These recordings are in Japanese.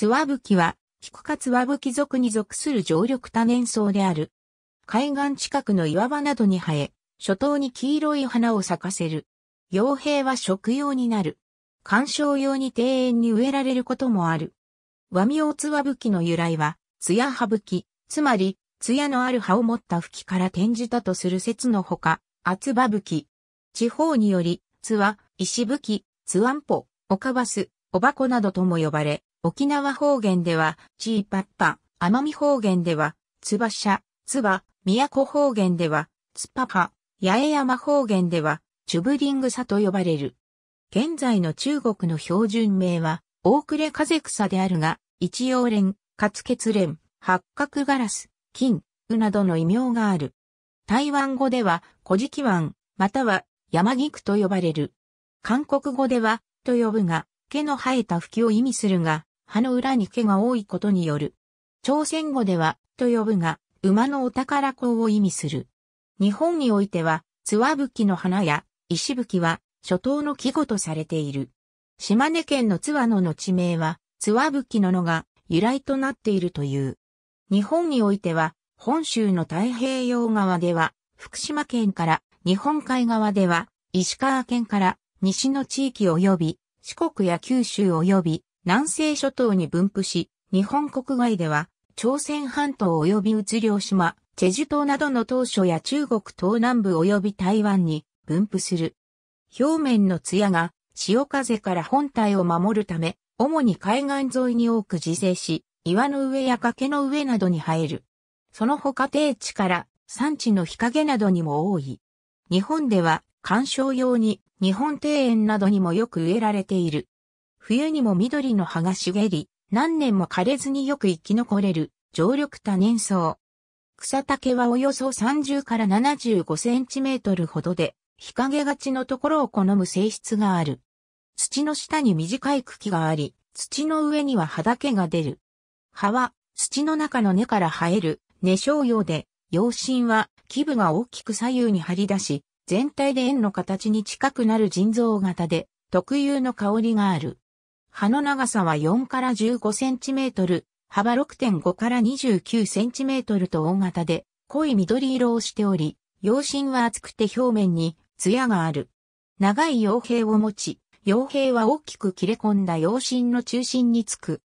ツワブキは、菊かつ。ツワブキ属に属する常緑多年草である。海岸近くの岩場などに生え、初冬に黄色い花を咲かせる。傭兵は食用になる。観賞用に庭園に植えられることもある。和名オツワブキの由来は、ツヤハブキ、つまり、ツヤのある葉を持った吹きから転じたとする説のほか、厚葉バブキ。地方により、ツワ、石吹き、ツワンポ、オカバス、オバコなどとも呼ばれ、沖縄方言では、チーパッパ、奄美方言では、つばしゃ、つば、宮古方言では、つぱぱ、八重山方言では、チュブリングサと呼ばれる。現在の中国の標準名は、大暮ゼ風草であるが、一葉蓮、ケツ蓮、八角ガラス、金、うなどの異名がある。台湾語では、古事記湾、または、山菊と呼ばれる。韓国語では、と呼ぶが、毛の生えた吹きを意味するが、葉の裏に毛が多いことによる。朝鮮語では、と呼ぶが、馬のお宝港を意味する。日本においては、ツワブキの花や石吹は、初等の季語とされている。島根県のツワノの地名は、ツワブキののが由来となっているという。日本においては、本州の太平洋側では、福島県から、日本海側では、石川県から、西の地域及び、四国や九州及び、南西諸島に分布し、日本国外では、朝鮮半島及び移領島、チェジュ島などの島嶼や中国東南部及び台湾に分布する。表面の艶が潮風から本体を守るため、主に海岸沿いに多く自生し、岩の上や崖の上などに生える。その他低地から山地の日陰などにも多い。日本では観賞用に日本庭園などにもよく植えられている。冬にも緑の葉が茂り、何年も枯れずによく生き残れる、常緑多年草。草丈はおよそ30から75センチメートルほどで、日陰がちのところを好む性質がある。土の下に短い茎があり、土の上には葉だけが出る。葉は土の中の根から生える根小葉で、葉心は基部が大きく左右に張り出し、全体で円の形に近くなる腎臓型で、特有の香りがある。葉の長さは4から15センチメートル、幅6.5から29センチメートルと大型で、濃い緑色をしており、葉芯は厚くて表面に艶がある。長い傭平を持ち、傭平は大きく切れ込んだ葉芯の中心につく。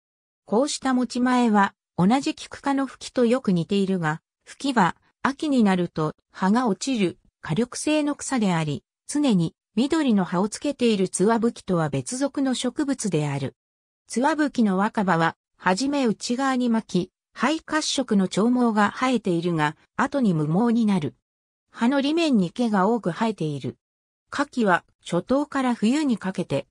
こうした持ち前は、同じ菊花科の吹きとよく似ているが、吹きは秋になると葉が落ちる火力性の草であり、常に緑の葉をつけているツワブキとは別属の植物である。ツワブキの若葉は、はじめ内側に巻き、肺褐色の長毛が生えているが、後に無毛になる。葉の裏面に毛が多く生えている。夏季は初冬から冬にかけて、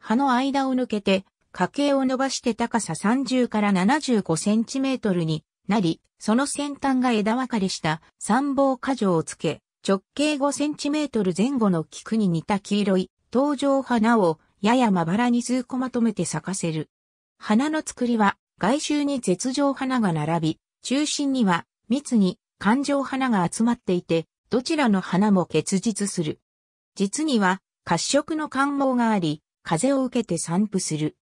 葉の間を抜けて、花茎を伸ばして高さ30から75センチメートルになり、その先端が枝分かれした三棒果樹をつけ、直径5センチメートル前後の菊に似た黄色い、登場花をややまばらに数個まとめて咲かせる。花の作りは外周に絶上花が並び、中心には密に環状花が集まっていて、どちらの花も結実する。実には褐色の感毛があり、風を受けて散布する。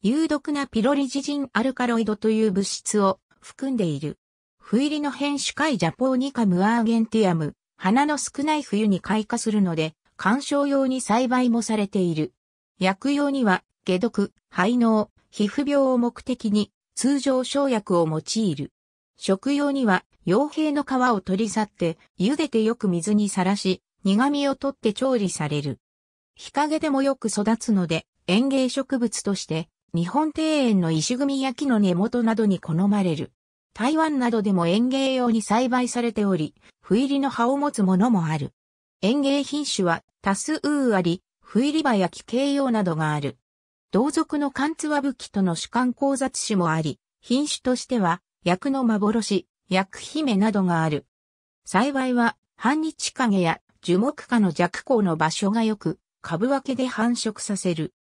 有毒なピロリジジンアルカロイドという物質を含んでいる。不入りの変種解ジャポーニカムアーゲンティアム、花の少ない冬に開花するので、観賞用に栽培もされている。薬用には、下毒、肺脳、皮膚病を目的に、通常生薬を用いる。食用には、傭兵の皮を取り去って、茹でてよく水にさらし、苦味を取って調理される。日陰でもよく育つので、園芸植物として、日本庭園の石組み焼きの根元などに好まれる。台湾などでも園芸用に栽培されており、不入りの葉を持つものもある。園芸品種は多数あり、不入り葉や奇形用などがある。同族の貫通は武器との主観交雑種もあり、品種としては、薬の幻、薬姫などがある。幸いは、半日陰や樹木下の弱光の場所がよく、株分けで繁殖させる。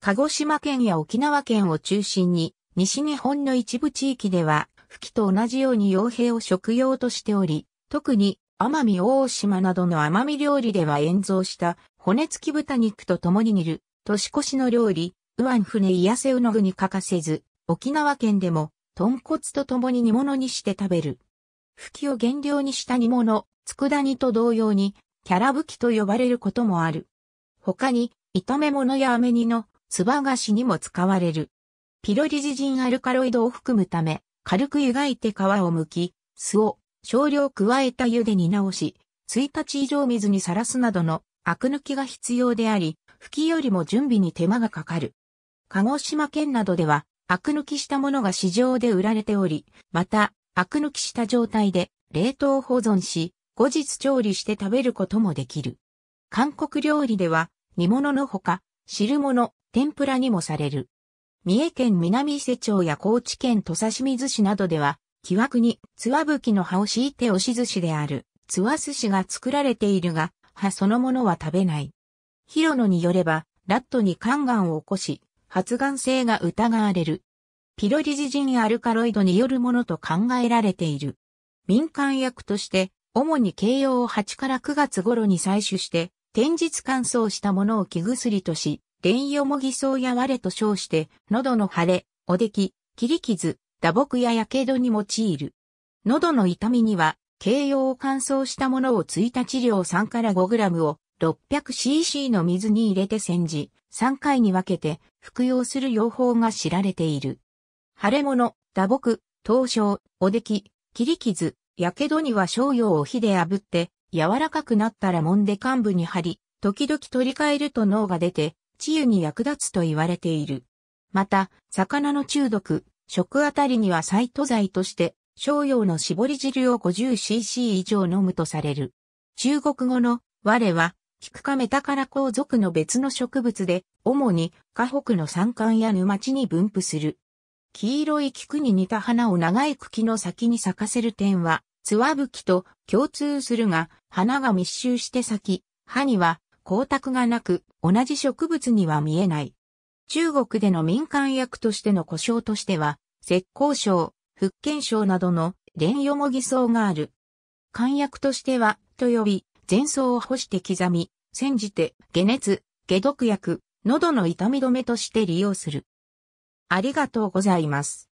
鹿児島県や沖縄県を中心に、西日本の一部地域では、吹きと同じように傭兵を食用としており、特に奄美大島などの奄美料理では塩蔵した骨付き豚肉と共に煮る年越しの料理、ウアン船イヤセウノグに欠かせず、沖縄県でも豚骨と共に煮物にして食べる。吹きを原料にした煮物、佃煮と同様に、キャラ吹きと呼ばれることもある。他に、炒め物や飴煮の、つば菓子にも使われる。ピロリジジンアルカロイドを含むため、軽く湯がいて皮を剥き、酢を少量加えた湯で煮直し、1日以上水にさらすなどのアク抜きが必要であり、吹きよりも準備に手間がかかる。鹿児島県などでは、アク抜きしたものが市場で売られており、また、アク抜きした状態で冷凍保存し、後日調理して食べることもできる。韓国料理では、煮物のほか、汁物、天ぷらにもされる。三重県南伊勢町や高知県土佐清水市などでは、木枠に、つわぶきの葉を敷いて押し寿司である、つわ寿司が作られているが、葉そのものは食べない。広野によれば、ラットに肝がんを起こし、発がん性が疑われる。ピロリジジンアルカロイドによるものと考えられている。民間薬として、主に慶応を8から9月頃に採取して、天日乾燥したものを木薬とし、電用も偽装やや我と称して、喉の腫れ、おでき、切り傷、打撲や火傷に用いる。喉の痛みには、形容を乾燥したものをついた治療3から5グラムを 600cc の水に入れて煎じ、3回に分けて服用する用法が知られている。腫れ物、打撲、凍傷、おでき、切り傷、火傷には商用を火で炙って、柔らかくなったら揉んで患部に貼り、時々取り替えると脳が出て、治癒に役立つと言われている。また、魚の中毒、食あたりにはサイト剤として、商用の絞り汁を 50cc 以上飲むとされる。中国語の我は、キクカメタカラコウ属の別の植物で、主に河北の山間や沼地に分布する。黄色い菊に似た花を長い茎の先に咲かせる点は、ツワブキと共通するが、花が密集して咲き、葉には光沢がなく、同じ植物には見えない。中国での民間薬としての故障としては、石膏症、福建症などの蓮与も偽装がある。漢薬としては、と呼び、前層を干して刻み、煎じて、解熱、解毒薬、喉の痛み止めとして利用する。ありがとうございます。